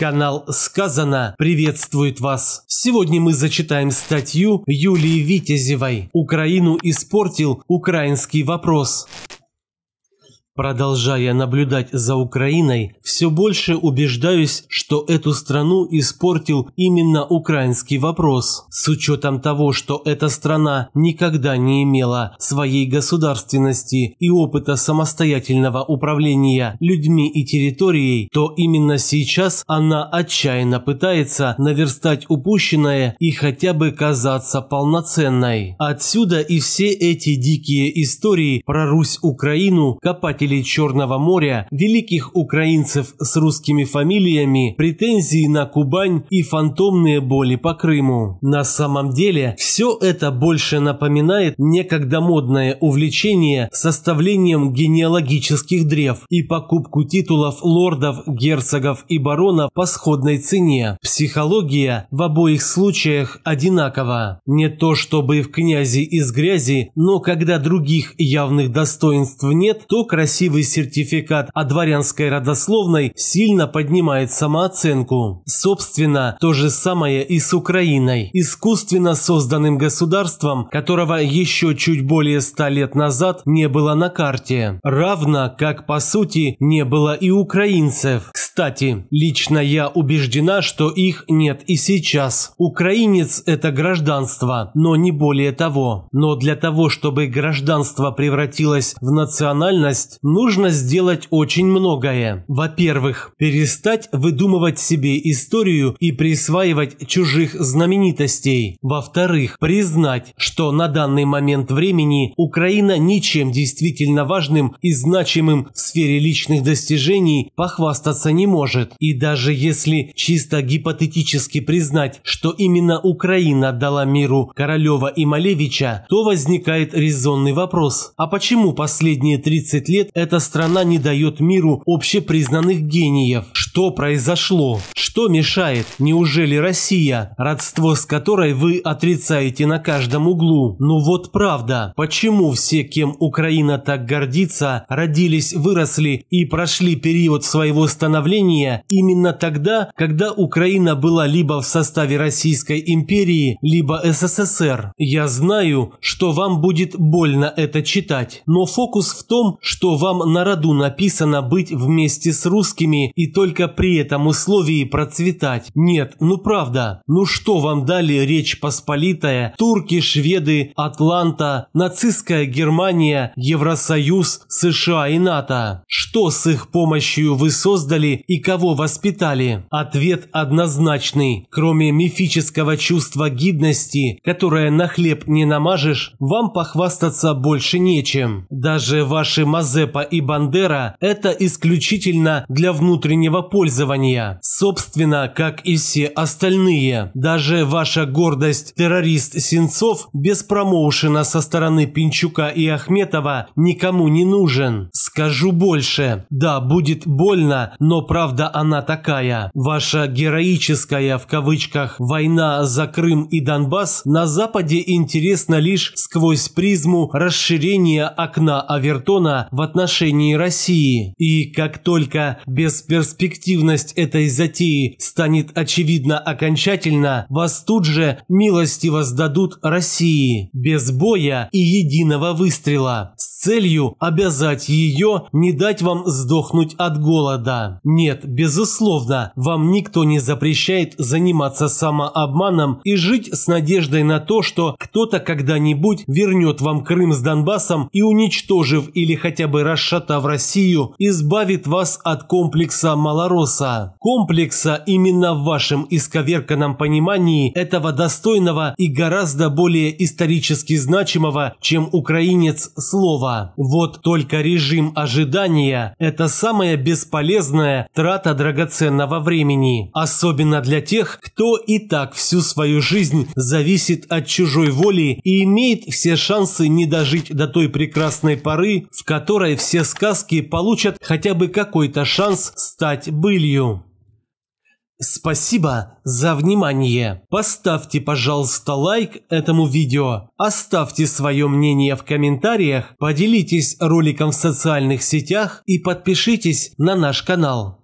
Канал «Сказано» приветствует вас. Сегодня мы зачитаем статью Юлии Витязевой «Украину испортил украинский вопрос». Продолжая наблюдать за Украиной, все больше убеждаюсь, что эту страну испортил именно украинский вопрос. С учетом того, что эта страна никогда не имела своей государственности и опыта самостоятельного управления людьми и территорией, то именно сейчас она отчаянно пытается наверстать упущенное и хотя бы казаться полноценной. Отсюда и все эти дикие истории про Русь-Украину, копатель жителей Черного моря, великих украинцев с русскими фамилиями, претензии на Кубань и фантомные боли по Крыму. На самом деле, все это больше напоминает некогда модное увлечение составлением генеалогических древ и покупку титулов лордов, герцогов и баронов по сходной цене. Психология в обоих случаях одинакова. Не то чтобы в князи из грязи, но когда других явных достоинств нет, то красиво красивый сертификат о а дворянской родословной сильно поднимает самооценку. Собственно, то же самое и с Украиной, искусственно созданным государством, которого еще чуть более ста лет назад не было на карте. Равно, как по сути, не было и украинцев. Кстати, кстати. Лично я убеждена, что их нет и сейчас. Украинец – это гражданство, но не более того. Но для того, чтобы гражданство превратилось в национальность, нужно сделать очень многое. Во-первых, перестать выдумывать себе историю и присваивать чужих знаменитостей. Во-вторых, признать, что на данный момент времени Украина ничем действительно важным и значимым в сфере личных достижений похвастаться не может. И даже если чисто гипотетически признать, что именно Украина дала миру Королева и Малевича, то возникает резонный вопрос. А почему последние 30 лет эта страна не дает миру общепризнанных гениев? Что произошло? Что мешает? Неужели Россия, родство с которой вы отрицаете на каждом углу? Ну вот правда, почему все, кем Украина так гордится, родились, выросли и прошли период своего становления именно тогда, когда Украина была либо в составе Российской империи, либо СССР? Я знаю, что вам будет больно это читать, но фокус в том, что вам на роду написано быть вместе с русскими и только только при этом условии процветать. Нет, ну правда, ну что вам дали Речь Посполитая, турки, шведы, Атланта, нацистская Германия, Евросоюз, США и НАТО? Что с их помощью вы создали и кого воспитали? Ответ однозначный. Кроме мифического чувства гидности, которое на хлеб не намажешь, вам похвастаться больше нечем. Даже ваши Мазепа и Бандера – это исключительно для внутреннего пользования. Собственно, как и все остальные. Даже ваша гордость, террорист Сенцов, без промоушена со стороны Пинчука и Ахметова никому не нужен. Скажу больше. Да, будет больно, но правда она такая. Ваша героическая, в кавычках, война за Крым и Донбасс на Западе интересна лишь сквозь призму расширения окна Авертона в отношении России. И как только без перспектив эффективность этой затеи станет очевидна окончательно, вас тут же милости воздадут России, без боя и единого выстрела целью обязать ее не дать вам сдохнуть от голода. Нет, безусловно, вам никто не запрещает заниматься самообманом и жить с надеждой на то, что кто-то когда-нибудь вернет вам Крым с Донбассом и, уничтожив или хотя бы расшатав Россию, избавит вас от комплекса малороса. Комплекса именно в вашем исковерканном понимании этого достойного и гораздо более исторически значимого, чем украинец слова слова. Вот только режим ожидания – это самая бесполезная трата драгоценного времени. Особенно для тех, кто и так всю свою жизнь зависит от чужой воли и имеет все шансы не дожить до той прекрасной поры, в которой все сказки получат хотя бы какой-то шанс стать былью. Спасибо за внимание. Поставьте, пожалуйста, лайк этому видео, оставьте свое мнение в комментариях, поделитесь роликом в социальных сетях и подпишитесь на наш канал.